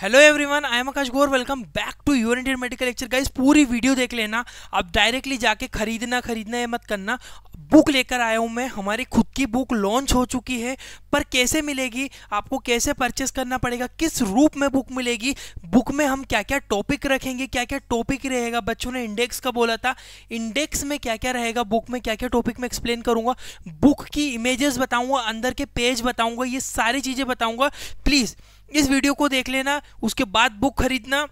hello everyone I am Akash Gaur welcome back to your Indian medical lecture guys पूरी video देख लेना आप directly जाके खरीदना खरीदना ये मत करना बुक लेकर आया हूँ मैं हमारी खुद की बुक लॉन्च हो चुकी है पर कैसे मिलेगी आपको कैसे परचेस करना पड़ेगा किस रूप में बुक मिलेगी बुक में हम क्या क्या टॉपिक रखेंगे क्या क्या टॉपिक रहेगा बच्चों ने इंडेक्स का बोला था इंडेक्स में क्या क्या रहेगा बुक में क्या क्या टॉपिक में एक्सप्लेन करूँगा बुक की इमेजेस बताऊँगा अंदर के पेज बताऊँगा ये सारी चीज़ें बताऊँगा प्लीज़ इस वीडियो को देख लेना उसके बाद बुक खरीदना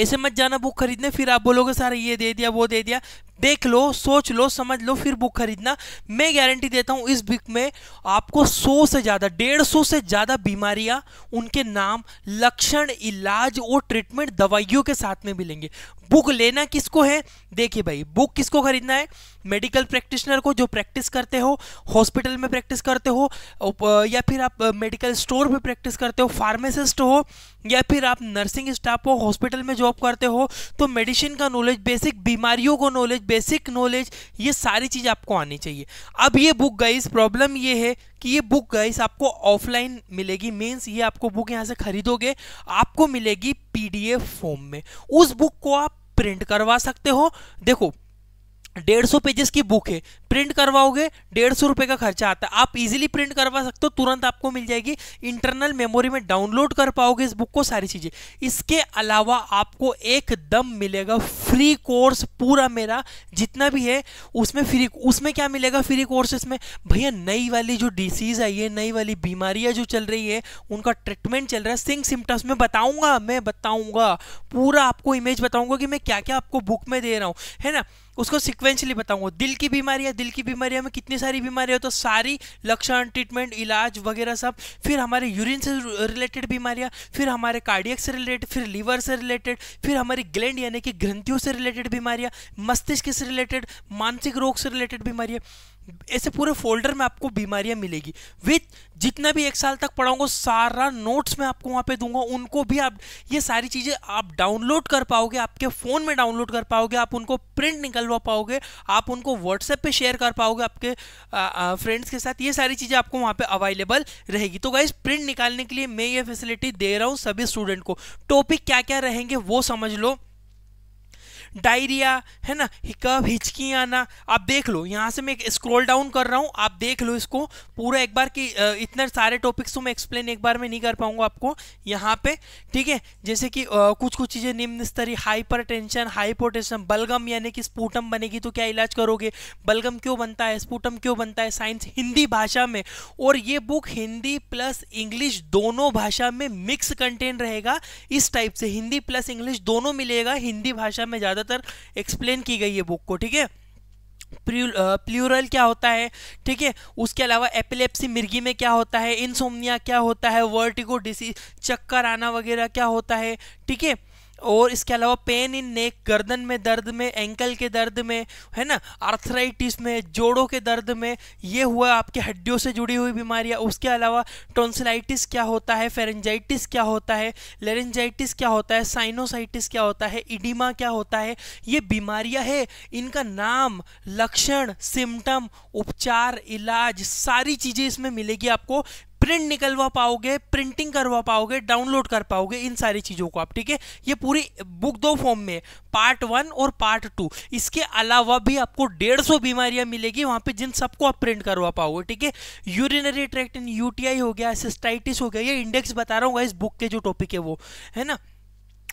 ऐसे मत जाना बुक खरीदने फिर आप बोलोगे सारा ये दे दिया वो दे दिया देख लो सोच लो समझ लो फिर बुक खरीदना मैं गारंटी देता हूँ इस बुक में आपको सौ से ज़्यादा डेढ़ सौ से ज़्यादा बीमारियाँ उनके नाम लक्षण इलाज और ट्रीटमेंट दवाइयों के साथ में मिलेंगे बुक लेना किसको है देखिए भाई बुक किसको खरीदना है मेडिकल प्रैक्टिशनर को जो प्रैक्टिस करते हो हॉस्पिटल में प्रैक्टिस करते हो या फिर आप मेडिकल स्टोर में प्रैक्टिस करते हो फार्मासिस्ट हो या फिर आप नर्सिंग स्टाफ हो हॉस्पिटल में जॉब करते हो तो मेडिसिन का नॉलेज बेसिक बीमारियों को नॉलेज बेसिक नॉलेज ये सारी चीज़ आपको आनी चाहिए अब ये बुक गाइस प्रॉब्लम ये है कि ये बुक गाइस आपको ऑफलाइन मिलेगी मीन्स ये आपको बुक यहाँ से खरीदोगे आपको मिलेगी पीडीएफ फॉर्म में उस बुक को आप प्रिंट करवा सकते हो देखो डेढ़ सौ पेजेस की बुक है प्रिंट करवाओगे डेढ़ सौ रुपये का खर्चा आता है आप इजीली प्रिंट करवा सकते हो तुरंत आपको मिल जाएगी इंटरनल मेमोरी में डाउनलोड कर पाओगे इस बुक को सारी चीज़ें इसके अलावा आपको एकदम मिलेगा फ्री कोर्स पूरा मेरा जितना भी है उसमें फ्री उसमें क्या मिलेगा फ्री कोर्सेस में भैया नई वाली जो डिसीज़ आई है नई वाली बीमारियाँ जो चल रही है उनका ट्रीटमेंट चल रहा है सिंग सिम्टम्स में बताऊँगा मैं बताऊँगा पूरा आपको इमेज बताऊँगा कि मैं क्या क्या आपको बुक में दे रहा हूँ है ना उसको सिक्वेंशली बताऊंगा दिल की बीमारी है दिल की बीमारी में कितनी सारी बीमारियाँ तो सारी लक्षण ट्रीटमेंट इलाज वगैरह सब फिर हमारे यूरिन से रिलेटेड बीमारियाँ फिर हमारे कार्डियक से रिलेटेड फिर लीवर से रिलेटेड फिर हमारी ग्लैंड यानी कि ग्रंथियों से रिलेटेड बीमारियाँ मस्तिष्क से रिलेटेड मानसिक रोग से रिलेटेड बीमारियाँ ऐसे पूरे फोल्डर में आपको बीमारियां मिलेगी विथ जितना भी एक साल तक पढ़ाऊंगा सारा नोट्स मैं आपको वहाँ पे दूंगा उनको भी आप ये सारी चीज़ें आप डाउनलोड कर पाओगे आपके फ़ोन में डाउनलोड कर पाओगे आप उनको प्रिंट निकलवा पाओगे आप उनको व्हाट्सएप पे शेयर कर पाओगे आपके फ्रेंड्स के साथ ये सारी चीज़ें आपको वहाँ पर अवेलेबल रहेगी तो गाइज प्रिंट निकालने के लिए मैं ये फैसिलिटी दे रहा हूँ सभी स्टूडेंट को टॉपिक क्या क्या रहेंगे वो समझ लो डायरिया है ना हिकअप हिचकी आना आप देख लो यहाँ से मैं स्क्रॉल डाउन कर रहा हूँ आप देख लो इसको पूरा एक बार कि इतने सारे टॉपिक्स तो मैं एक्सप्लेन एक बार में नहीं कर पाऊँगा आपको यहाँ पे ठीक है जैसे कि आ, कुछ कुछ चीज़ें निम्न स्तरीय हाइपर टेंशन हाइपोटेंशन बलगम यानी कि स्पूटम बनेगी तो क्या इलाज करोगे बलगम क्यों बनता है स्पूटम क्यों बनता है साइंस हिंदी भाषा में और ये बुक हिंदी प्लस इंग्लिश दोनों भाषा में मिक्स कंटेंट रहेगा इस टाइप से हिंदी प्लस इंग्लिश दोनों मिलेगा हिंदी भाषा में ज़्यादा ज़्यादातर एक्सप्लेन की गई है बुक को ठीक है प्लूरल क्या होता है ठीक है उसके अलावा एपिलेप्सी मिर्गी में क्या होता है इनसोमिया क्या होता है वर्टिगो डिसीज चक्कर आना वगैरह क्या होता है ठीक है और इसके अलावा पेन इन नेक गर्दन में दर्द में एंकल के दर्द में है ना आर्थराइटिस में जोड़ों के दर्द में ये हुआ आपके हड्डियों से जुड़ी हुई बीमारियाँ उसके अलावा टोंसिलाइटिस क्या होता है फेरेंजाइटिस क्या होता है लेरेंजाइटिस क्या होता है साइनोसाइटिस क्या होता है इडिमा क्या होता है ये बीमारियाँ है इनका नाम लक्षण सिम्टम उपचार इलाज सारी चीज़ें इसमें मिलेगी आपको प्रिंट निकलवा पाओगे प्रिंटिंग करवा पाओगे डाउनलोड कर पाओगे इन सारी चीज़ों को आप ठीक है ये पूरी बुक दो फॉर्म में पार्ट वन और पार्ट टू इसके अलावा भी आपको डेढ़ सौ बीमारियां मिलेगी वहाँ पे जिन सबको आप प्रिंट करवा पाओगे ठीक है यूरिनरी ट्रैक्ट इन यूटीआई हो गया सिस्टाइटिस हो गया ये इंडेक्स बता रहा हूँ इस बुक के जो टॉपिक है वो है ना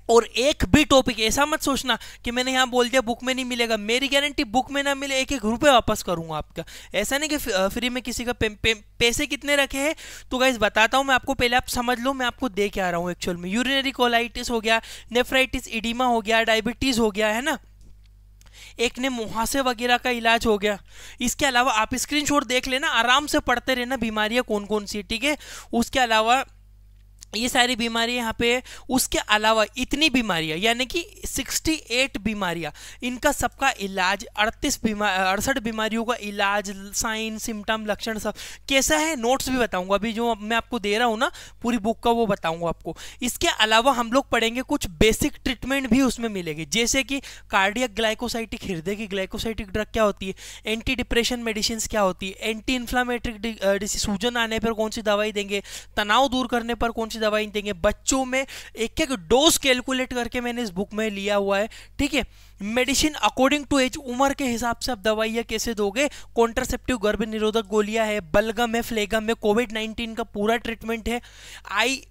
और एक भी टॉपिक ऐसा मत सोचना कि मैंने यहाँ बोल दिया बुक में नहीं मिलेगा मेरी गारंटी बुक में ना मिले एक एक रुपये वापस करूँगा आपका ऐसा नहीं कि फ्री में किसी का पे, पे, पैसे कितने रखे हैं तो गाइज बताता हूँ मैं आपको पहले आप समझ लो मैं आपको दे के आ रहा हूँ एक्चुअल में यूरिनरी कोलाइटिस हो गया नेफ्राइटिस इडिमा हो गया डायबिटीज़ हो गया है ना एक ने मुहासे वगैरह का इलाज हो गया इसके अलावा आप स्क्रीनशॉट देख लेना आराम से पढ़ते रहना बीमारियाँ कौन कौन सी ठीक है उसके अलावा ये सारी बीमारी यहाँ पे उसके अलावा इतनी बीमारियाँ यानी कि 68 बीमारियाँ इनका सबका इलाज 38 बीमार अड़सठ बीमारियों का इलाज साइन सिम्टम लक्षण सब कैसा है नोट्स भी बताऊंगा अभी जो मैं आपको दे रहा हूँ ना पूरी बुक का वो बताऊंगा आपको इसके अलावा हम लोग पढ़ेंगे कुछ बेसिक ट्रीटमेंट भी उसमें मिलेगी जैसे कि कार्डियक ग्लाइकोसाइटिक हृदय की ग्लाइकोसाइटिक ड्रग क्या होती है एंटी डिप्रेशन मेडिसिन क्या होती है एंटी इन्फ्लामेटरी uh, सूजन आने पर कौन सी दवाई देंगे तनाव दूर करने पर कौन सी दवाई देंगे बच्चों में एक एक डोज कैलकुलेट करके मैंने इस बुक में लिया हुआ है ठीक है मेडिसिन अकॉर्डिंग टू एज उम्र के हिसाब से आप दवाइयाँ कैसे दोगे कॉन्ट्रासेप्टिव गर्भ निरोधक गोलियां है बलगम है फ्लेगम है कोविड नाइन्टीन का पूरा ट्रीटमेंट है आई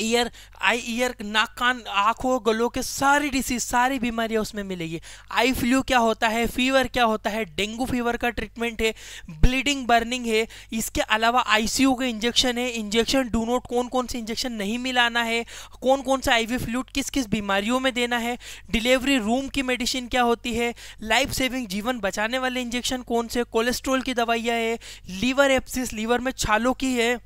ईयर आई ईयर नाक कान आँखों गलों के सारी डिसीज सारी बीमारियाँ उसमें मिलेगी आई फ्लू क्या होता है फीवर क्या होता है डेंगू फीवर का ट्रीटमेंट है ब्लीडिंग बर्निंग है इसके अलावा आईसीयू के इंजेक्शन है इंजेक्शन डू नोट कौन कौन से इंजेक्शन नहीं मिलाना है कौन कौन सा आईवी फ्लूड किस किस बीमारियों में देना है डिलीवरी रूम की मेडिसिन क्या होती है लाइफ सेविंग जीवन बचाने वाले इंजेक्शन कौन से कोलेस्ट्रोल की दवाइयाँ है लीवर एप्सिस लीवर में छालों की है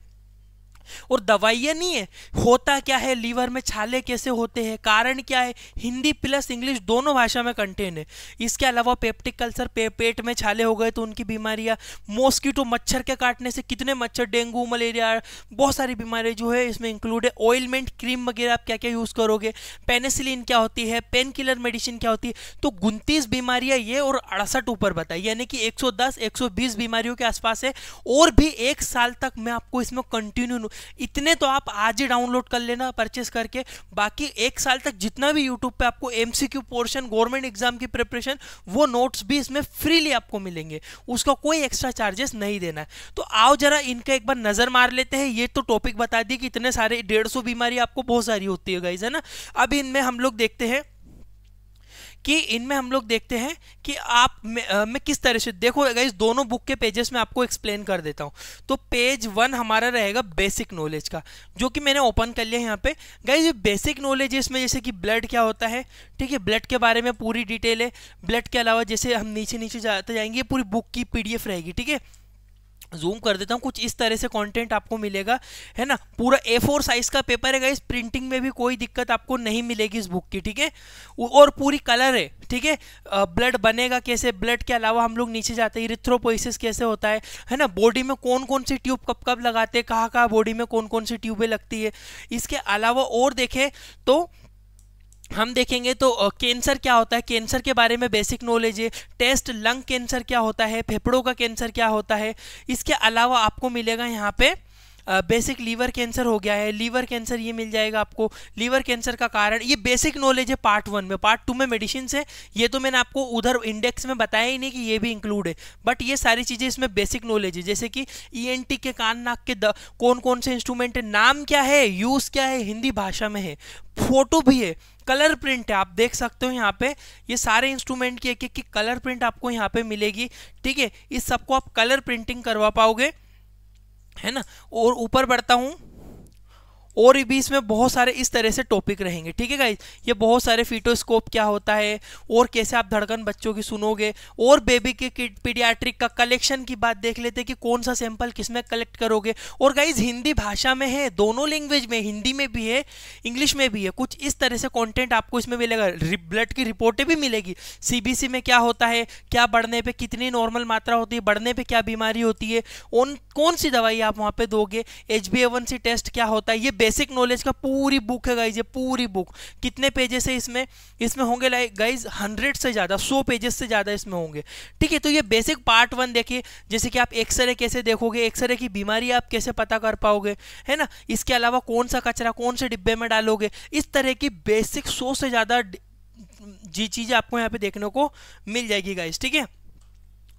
और दवाइयाँ नहीं है होता क्या है लीवर में छाले कैसे होते हैं कारण क्या है हिंदी प्लस इंग्लिश दोनों भाषा में कंटेन है इसके अलावा पेप्टिक कल्सर पे, पेट में छाले हो गए तो उनकी बीमारियाँ मॉस्किटो मच्छर के काटने से कितने मच्छर डेंगू मलेरिया बहुत सारी बीमारियाँ जो है इसमें इंक्लूड है ऑयलमेंट क्रीम वगैरह आप क्या क्या यूज़ करोगे पेनेसिलिन क्या होती है पेन किलर मेडिसिन क्या होती है तो उनतीस बीमारियाँ ये और अड़सठ ऊपर बताई यानी कि एक सौ बीमारियों के आसपास है और भी एक साल तक मैं आपको इसमें कंटिन्यू इतने तो आप आज ही डाउनलोड कर लेना परचेस करके बाकी एक साल तक जितना भी यूट्यूब पे आपको एमसीक्यू पोर्शन गवर्नमेंट एग्जाम की प्रिपरेशन वो नोट्स भी इसमें फ्रीली आपको मिलेंगे उसका कोई एक्स्ट्रा चार्जेस नहीं देना है तो आओ जरा इनका एक बार नज़र मार लेते हैं ये तो टॉपिक बता दिए कि इतने सारे डेढ़ बीमारी आपको बहुत सारी होती है गाइज है ना अब इनमें हम लोग देखते हैं कि इनमें हम लोग देखते हैं कि आप में, किस तरह से देखो इस दोनों बुक के पेजेस में आपको एक्सप्लेन कर देता हूँ तो पेज वन हमारा रहेगा बेसिक नॉलेज का जो कि मैंने ओपन कर लिया यहाँ पे गाइज बेसिक नॉलेज इसमें जैसे कि ब्लड क्या होता है ठीक है ब्लड के बारे में पूरी डिटेल है ब्लड के अलावा जैसे हम नीचे नीचे जाते जाएंगे पूरी बुक की पी रहेगी ठीक है जूम कर देता हूँ कुछ इस तरह से कंटेंट आपको मिलेगा है ना पूरा ए फोर साइज़ का पेपर है इस प्रिंटिंग में भी कोई दिक्कत आपको नहीं मिलेगी इस बुक की ठीक है और पूरी कलर है ठीक है ब्लड बनेगा कैसे ब्लड के अलावा हम लोग नीचे जाते हैं रिथ्रोपोइसिस कैसे होता है है ना बॉडी में कौन कौन सी ट्यूब कब कब लगाते हैं कहाँ कहाँ बॉडी में कौन कौन सी ट्यूबें लगती है इसके अलावा और देखें तो हम देखेंगे तो कैंसर क्या होता है कैंसर के बारे में बेसिक नॉलेज है टेस्ट लंग कैंसर क्या होता है फेफड़ों का कैंसर क्या होता है इसके अलावा आपको मिलेगा यहाँ पे बेसिक लीवर कैंसर हो गया है लीवर कैंसर ये मिल जाएगा आपको लीवर कैंसर का कारण ये बेसिक नॉलेज है पार्ट वन में पार्ट टू में मेडिसिन है ये तो मैंने आपको उधर इंडेक्स में बताया ही नहीं कि ये भी इंक्लूड है बट ये सारी चीज़ें इसमें बेसिक नॉलेज है जैसे कि ई e के कान नाक के द, कौन कौन से इंस्ट्रूमेंट है नाम क्या है यूज़ क्या है हिंदी भाषा में है फोटो भी है कलर प्रिंट है आप देख सकते हो यहाँ पे ये सारे इंस्ट्रूमेंट की एक एक की कलर प्रिंट आपको यहाँ पे मिलेगी ठीक है इस सबको आप कलर प्रिंटिंग करवा पाओगे है ना और ऊपर बढ़ता हूँ और भी इसमें बहुत सारे इस तरह से टॉपिक रहेंगे ठीक है गाइज ये बहुत सारे फीटोस्कोप क्या होता है और कैसे आप धड़कन बच्चों की सुनोगे और बेबी के पीडियाट्रिक का कलेक्शन की बात देख लेते हैं कि कौन सा सैंपल किसमें कलेक्ट करोगे और गाइज हिंदी भाषा में है दोनों लैंग्वेज में हिंदी में भी है इंग्लिश में भी है कुछ इस तरह से कॉन्टेंट आपको इसमें मिलेगा ब्लड की रिपोर्टें भी मिलेगी सी में क्या होता है क्या बढ़ने पर कितनी नॉर्मल मात्रा होती है बढ़ने पर क्या बीमारी होती है कौन सी दवाई आप वहाँ पर दोगे एच टेस्ट क्या होता है ये बेसिक नॉलेज का पूरी बुक है गाइज ये पूरी बुक कितने पेजेस है इसमें इसमें होंगे लाइक गाइज हंड्रेड से ज़्यादा सौ पेजेस से ज़्यादा इसमें होंगे ठीक है तो ये बेसिक पार्ट वन देखिए जैसे कि आप एक्सरे कैसे देखोगे एक्सरे की बीमारी आप कैसे पता कर पाओगे है ना इसके अलावा कौन सा कचरा कौन से डिब्बे में डालोगे इस तरह की बेसिक सौ से ज़्यादा जी चीज़ें आपको यहाँ पर देखने को मिल जाएगी गाइज ठीक है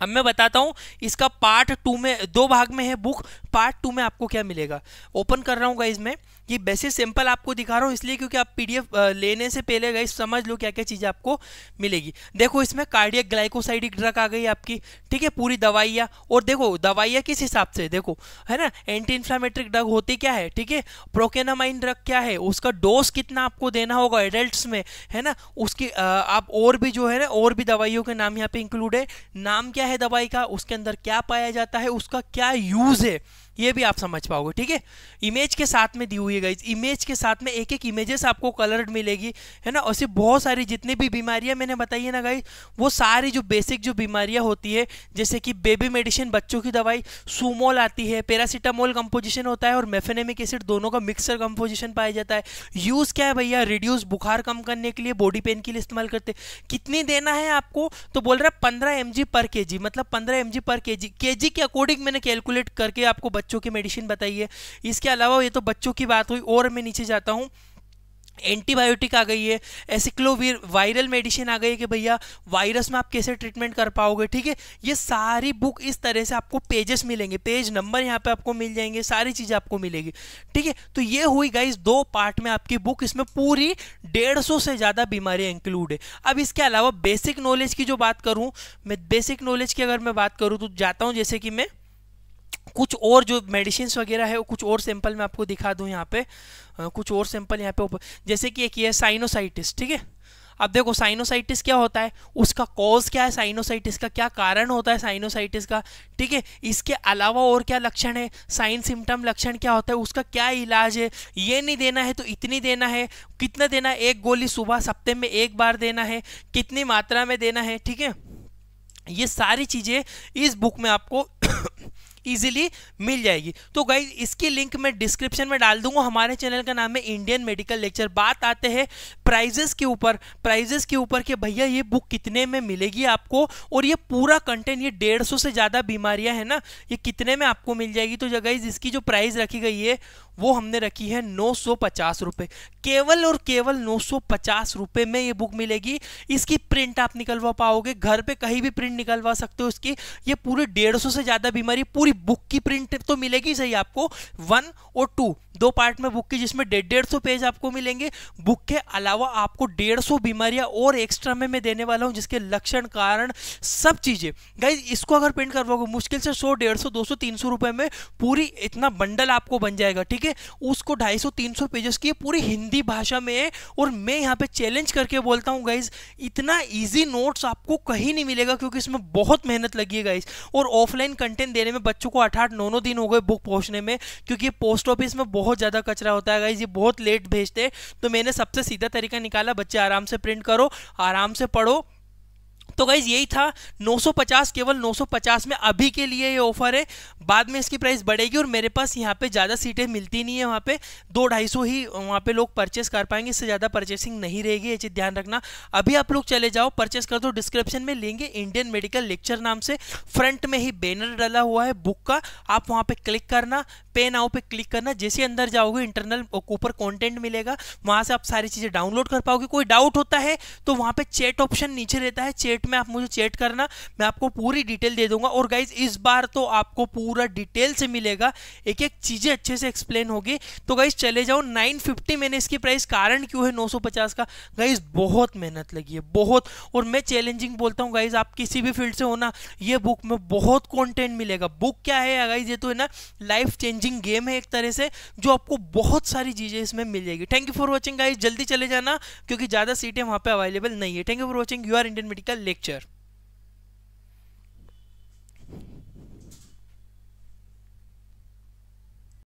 अब मैं बताता हूँ इसका पार्ट टू में दो भाग में है बुक पार्ट टू में आपको क्या मिलेगा ओपन कर रहा हूँ गाइज में ये बेसिक सिंपल आपको दिखा रहा हूँ इसलिए क्योंकि आप पीडीएफ लेने से पहले गाइज समझ लो क्या क्या चीज़ें आपको मिलेगी देखो इसमें कार्डियक ग्लाइकोसाइडिक ड्रग आ गई आपकी ठीक है पूरी दवाइयाँ और देखो दवाइयाँ किस हिसाब से देखो है ना एंटी इन्फ्लामेट्रिक ड्रग होती क्या है ठीक है प्रोकेनामाइन ड्रग क्या है उसका डोज कितना आपको देना होगा एडल्ट में है ना उसकी आप और भी जो है ना और भी दवाइयों के नाम यहाँ पे इंक्लूड है नाम क्या है दवाई का उसके अंदर क्या पाया जाता है उसका क्या यूज़ है ये भी आप समझ पाओगे ठीक है इमेज के साथ में दी हुई है गाइज इमेज के साथ में एक एक इमेजेस आपको कलर्ड मिलेगी है ना और सिर्फ बहुत सारी जितनी भी बीमारियां मैंने बताई है ना गाइज वो सारी जो बेसिक जो बीमारियां होती है जैसे कि बेबी मेडिसिन बच्चों की दवाई सुमोल आती है पैरासीटामोल कंपोजिशन होता है और मेफेनेमिक एसिड दोनों का मिक्सर कंपोजिशन पाया जाता है यूज़ क्या है भैया रिड्यूस बुखार कम करने के लिए बॉडी पेन के लिए इस्तेमाल करते कितनी देना है आपको तो बोल रहा है पंद्रह एम पर के मतलब पंद्रह एम पर के जी के के अकॉर्डिंग मैंने कैलकुलेट करके आपको बच्चों की मेडिसिन बताइए इसके अलावा ये तो बच्चों की बात हुई और मैं नीचे जाता हूँ एंटीबायोटिक आ गई है एसिक्लोवीर वायरल मेडिसिन आ गई है कि भैया वायरस में आप कैसे ट्रीटमेंट कर पाओगे ठीक है ये सारी बुक इस तरह से आपको पेजेस मिलेंगे पेज नंबर यहाँ पे आपको मिल जाएंगे सारी चीज़ें आपको मिलेगी ठीक है तो ये हुई गाइस दो पार्ट में आपकी बुक इसमें पूरी डेढ़ सौ से ज़्यादा बीमारियाँ इंक्लूड है अब इसके अलावा बेसिक नॉलेज की जो बात करूँ मैं बेसिक नॉलेज की अगर मैं बात करूँ तो जाता हूँ जैसे कि मैं कुछ और जो मेडिसिन वगैरह है वो कुछ और सैंपल मैं आपको दिखा दूँ यहाँ पे आ, कुछ और सैंपल यहाँ पे जैसे कि एक ये साइनोसाइटिस ठीक है अब देखो साइनोसाइटिस क्या होता है उसका कॉज क्या है साइनोसाइटिस का क्या कारण होता है साइनोसाइटिस का ठीक है इसके अलावा और क्या लक्षण है साइन सिम्टम लक्षण क्या होता है उसका क्या इलाज है ये नहीं देना है तो इतनी देना है कितना देना है एक गोली सुबह सप्ते में एक बार देना है कितनी मात्रा में देना है ठीक है ये सारी चीज़ें इस बुक में आपको इजीली मिल जाएगी तो गाइज इसकी लिंक मैं डिस्क्रिप्शन में डाल दूंगा हमारे चैनल का नाम है इंडियन मेडिकल लेक्चर बात आते हैं प्राइजेस के ऊपर प्राइजेस के ऊपर कि भैया ये बुक कितने में मिलेगी आपको और ये पूरा कंटेंट ये डेढ़ से ज़्यादा बीमारियाँ हैं ना ये कितने में आपको मिल जाएगी तो गाइज इसकी जो प्राइस रखी गई है वो हमने रखी है नौ सौ पचास रुपये केवल और केवल नौ सौ पचास रुपये में ये बुक मिलेगी इसकी प्रिंट आप निकलवा पाओगे घर पे कहीं भी प्रिंट निकलवा सकते हो इसकी ये पूरे डेढ़ सौ से ज़्यादा बीमारी पूरी बुक की प्रिंट तो मिलेगी सही आपको वन और टू दो पार्ट में बुक की जिसमें डेढ़ डेढ़ सौ पेज आपको मिलेंगे बुक के अलावा आपको डेढ़ सौ बीमारियाँ और एक्स्ट्रा में मैं देने वाला हूँ जिसके लक्षण कारण सब चीज़ें गाइज इसको अगर प्रिंट करवाओगे मुश्किल से सौ डेढ़ सौ दो सौ तीन सौ रुपये में पूरी इतना बंडल आपको बन जाएगा ठीक है उसको ढाई सौ तीन सौ पेजेस की पूरी हिंदी भाषा में है और मैं यहाँ पे चैलेंज करके बोलता हूँ गाइज इतना ईजी नोट्स आपको कहीं नहीं मिलेगा क्योंकि इसमें बहुत मेहनत लगी है गाइज और ऑफलाइन कंटेंट देने में बच्चों को आठ आठ नौ नौ दिन हो गए बुक पहुँचने में क्योंकि पोस्ट ऑफिस में बहुत बहुत ज़्यादा कचरा होता है गाइज ये बहुत लेट भेजते हैं तो मैंने सबसे सीधा तरीका निकाला बच्चे आराम से प्रिंट करो आराम से पढ़ो तो गाइज यही था 950 केवल 950 में अभी के लिए ये ऑफर है बाद में इसकी प्राइस बढ़ेगी और मेरे पास यहाँ पे ज़्यादा सीटें मिलती नहीं है वहाँ पे दो ढाई सौ ही वहाँ पे लोग परचेस कर पाएंगे इससे ज़्यादा परचेसिंग नहीं रहेगी ये चीज़ ध्यान रखना अभी आप लोग चले जाओ परचेस कर दो डिस्क्रिप्शन में लेंगे इंडियन मेडिकल लेक्चर नाम से फ्रंट में ही बैनर डला हुआ है बुक का आप वहाँ पर क्लिक करना पे नाउ पे क्लिक करना जैसे अंदर जाओगे इंटरनल ऊपर कंटेंट मिलेगा वहां से आप सारी चीज़ें डाउनलोड कर पाओगे कोई डाउट होता है तो वहां पे चैट ऑप्शन नीचे रहता है चैट में आप मुझे चैट करना मैं आपको पूरी डिटेल दे दूंगा और गाइज इस बार तो आपको पूरा डिटेल से मिलेगा एक एक चीज़ें अच्छे से एक्सप्लेन होगी तो गाइज चले जाओ नाइन मैंने इसकी प्राइस कारण क्यों है नौ का गाइज बहुत मेहनत लगी है बहुत और मैं चैलेंजिंग बोलता हूँ गाइज आप किसी भी फील्ड से होना ये बुक में बहुत कॉन्टेंट मिलेगा बुक क्या है गाइज ये तो है ना लाइफ चेंजिंग चैलेंजिंग गेम है एक तरह से जो आपको बहुत सारी चीज़ें इसमें मिल जाएगी thank you for watching guys जल्दी चले जाना क्योंकि ज़्यादा सीटें वहां पर अवेलेबल नहीं है thank you for watching your Indian medical lecture